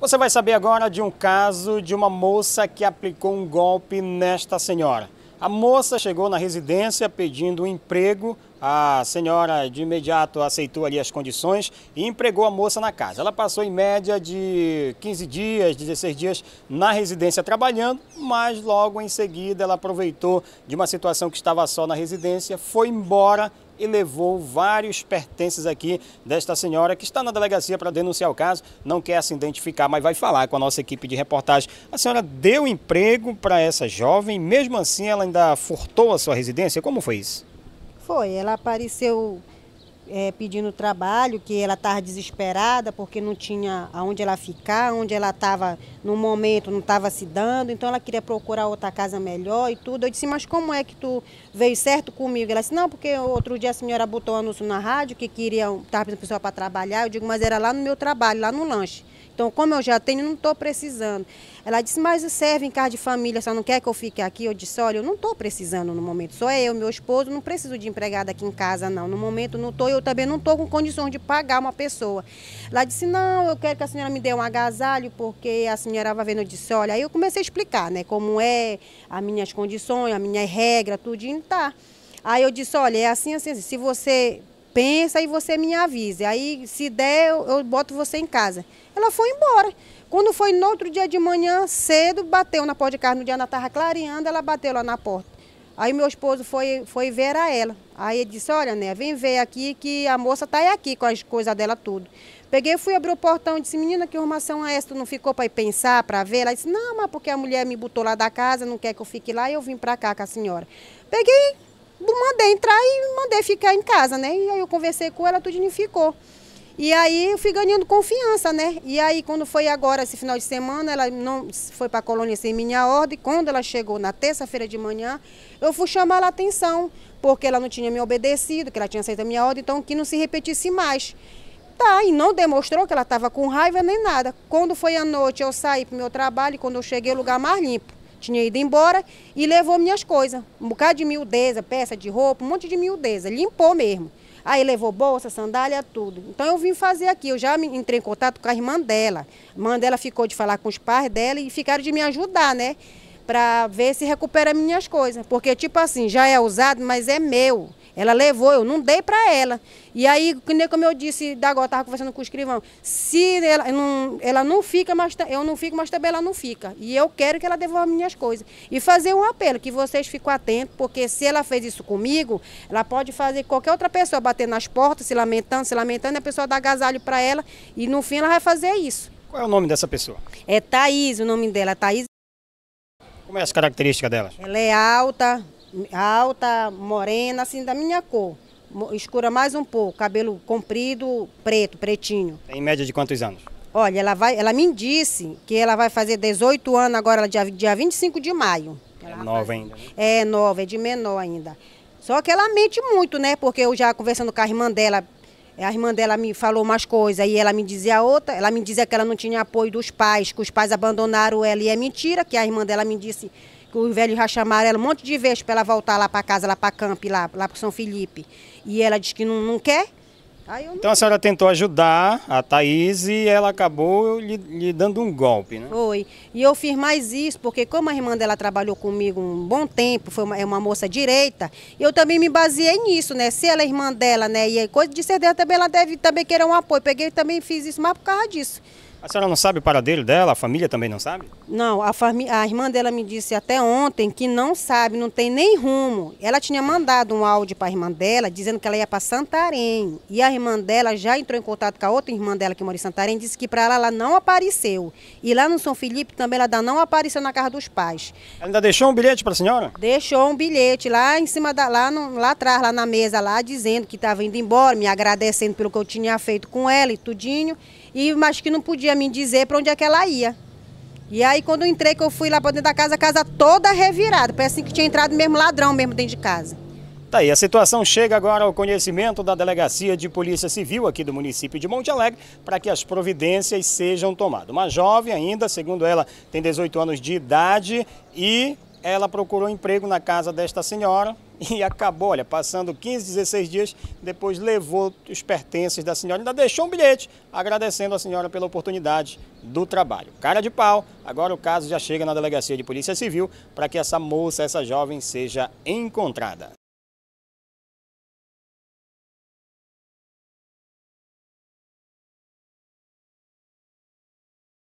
Você vai saber agora de um caso de uma moça que aplicou um golpe nesta senhora. A moça chegou na residência pedindo um emprego a senhora de imediato aceitou ali as condições e empregou a moça na casa. Ela passou em média de 15 dias, 16 dias na residência trabalhando, mas logo em seguida ela aproveitou de uma situação que estava só na residência, foi embora e levou vários pertences aqui desta senhora que está na delegacia para denunciar o caso, não quer se identificar, mas vai falar com a nossa equipe de reportagem. A senhora deu emprego para essa jovem, mesmo assim ela ainda furtou a sua residência? Como foi isso? foi. Ela apareceu é, pedindo trabalho, que ela estava desesperada porque não tinha aonde ela ficar, onde ela estava no momento não estava se dando, então ela queria procurar outra casa melhor e tudo. Eu disse, mas como é que tu veio certo comigo? Ela disse, não, porque outro dia a senhora botou anúncio na rádio que queria a pessoa para trabalhar. Eu digo, mas era lá no meu trabalho, lá no lanche. Então, como eu já tenho, não estou precisando. Ela disse, mas serve em casa de família, só não quer que eu fique aqui? Eu disse, olha, eu não estou precisando no momento, só eu, meu esposo, não preciso de empregada aqui em casa, não. No momento não estou, eu também não estou com condições de pagar uma pessoa. Ela disse, não, eu quero que a senhora me dê um agasalho, porque a senhora vai vendo, eu disse, olha, aí eu comecei a explicar, né, como é, as minhas condições, a minha regra, tudinho, tá. Aí eu disse, olha, é assim, assim, assim se você pensa e você me avise. Aí, se der, eu, eu boto você em casa. Ela foi embora. Quando foi no outro dia de manhã, cedo, bateu na porta de casa, no dia ela estava clareando, ela bateu lá na porta. Aí meu esposo foi, foi ver a ela. Aí ele disse, olha, né, vem ver aqui que a moça está aqui com as coisas dela tudo. Peguei, fui abrir o portão e disse, menina, que arrumação é essa? Tu não ficou para ir pensar, para ver? Ela disse, não, mas porque a mulher me botou lá da casa, não quer que eu fique lá, e eu vim para cá com a senhora. Peguei, mandei entrar e mandei ficar em casa, né? E aí eu conversei com ela, tudo ficou. E aí eu fui ganhando confiança, né? E aí quando foi agora, esse final de semana, ela não foi para a colônia sem minha ordem. Quando ela chegou na terça-feira de manhã, eu fui chamar a atenção, porque ela não tinha me obedecido, que ela tinha aceito a minha ordem, então que não se repetisse mais. Tá, e não demonstrou que ela estava com raiva nem nada. Quando foi à noite, eu saí para o meu trabalho e quando eu cheguei, o lugar mais limpo tinha ido embora e levou minhas coisas. Um bocado de miudeza, peça de roupa, um monte de miudeza. Limpou mesmo. Aí levou bolsa, sandália, tudo. Então eu vim fazer aqui. Eu já entrei em contato com a irmã dela. A irmã dela ficou de falar com os pais dela e ficaram de me ajudar, né? Para ver se recupera minhas coisas. Porque, tipo assim, já é usado, mas é meu. Ela levou, eu não dei para ela. E aí, como eu disse, da agora estava conversando com o escrivão, se ela não, ela não fica, mas eu não fico, mas também ela não fica. E eu quero que ela devolva minhas coisas. E fazer um apelo, que vocês ficam atentos, porque se ela fez isso comigo, ela pode fazer qualquer outra pessoa bater nas portas, se lamentando, se lamentando, a pessoa dá agasalho para ela e no fim ela vai fazer isso. Qual é o nome dessa pessoa? É Thaís, o nome dela, Thaís. Como é as características dela? Ela é alta, alta, morena, assim, da minha cor. Escura mais um pouco, cabelo comprido, preto, pretinho. Em média de quantos anos? Olha, ela, vai, ela me disse que ela vai fazer 18 anos agora, dia, dia 25 de maio. É nova ainda? Né? É nova, é de menor ainda. Só que ela mente muito, né? Porque eu já conversando com a irmã dela, eh, a irmã dela me falou umas coisas e ela me dizia outra, ela me dizia que ela não tinha apoio dos pais, que os pais abandonaram ela. E é mentira que a irmã dela me disse que o velho já chamaram ela um monte de vezes para ela voltar lá para casa, lá para Campi, lá, lá para São Felipe. E ela disse que não, não quer. Não... Então a senhora tentou ajudar a Thaís e ela acabou lhe, lhe, dando um golpe, né? Foi. E eu fiz mais isso, porque como a irmã dela trabalhou comigo um bom tempo, foi uma, é uma moça direita, eu também me baseei nisso, né? Se ela é irmã dela, né? E é coisa de ser dela também ela deve também querer um apoio. Peguei e também fiz isso mais por causa disso. A senhora não sabe o paradeiro dela? A família também não sabe? Não, a, a irmã dela me disse até ontem que não sabe, não tem nem rumo. Ela tinha mandado um áudio para a irmã dela dizendo que ela ia para Santarém. E a irmã dela já entrou em contato com a outra irmã dela que mora em Santarém, disse que para ela ela não apareceu. E lá no São Felipe também ela não apareceu na casa dos pais. Ela ainda deixou um bilhete para a senhora? Deixou um bilhete lá em cima da lá, no, lá atrás, lá na mesa lá, dizendo que estava indo embora, me agradecendo pelo que eu tinha feito com ela e tudinho, e mas que não podia podia me dizer para onde é que ela ia. E aí quando eu entrei, que eu fui lá para dentro da casa, a casa toda revirada. Parece assim que tinha entrado mesmo ladrão mesmo dentro de casa. Tá aí, a situação chega agora ao conhecimento da Delegacia de Polícia Civil aqui do município de Monte Alegre para que as providências sejam tomadas. Uma jovem ainda, segundo ela, tem 18 anos de idade e ela procurou emprego na casa desta senhora e acabou, olha, passando 15, 16 dias, depois levou os pertences da senhora, ainda deixou um bilhete agradecendo a senhora pela oportunidade do trabalho. Cara de pau, agora o caso já chega na delegacia de polícia civil para que essa moça, essa jovem, seja encontrada.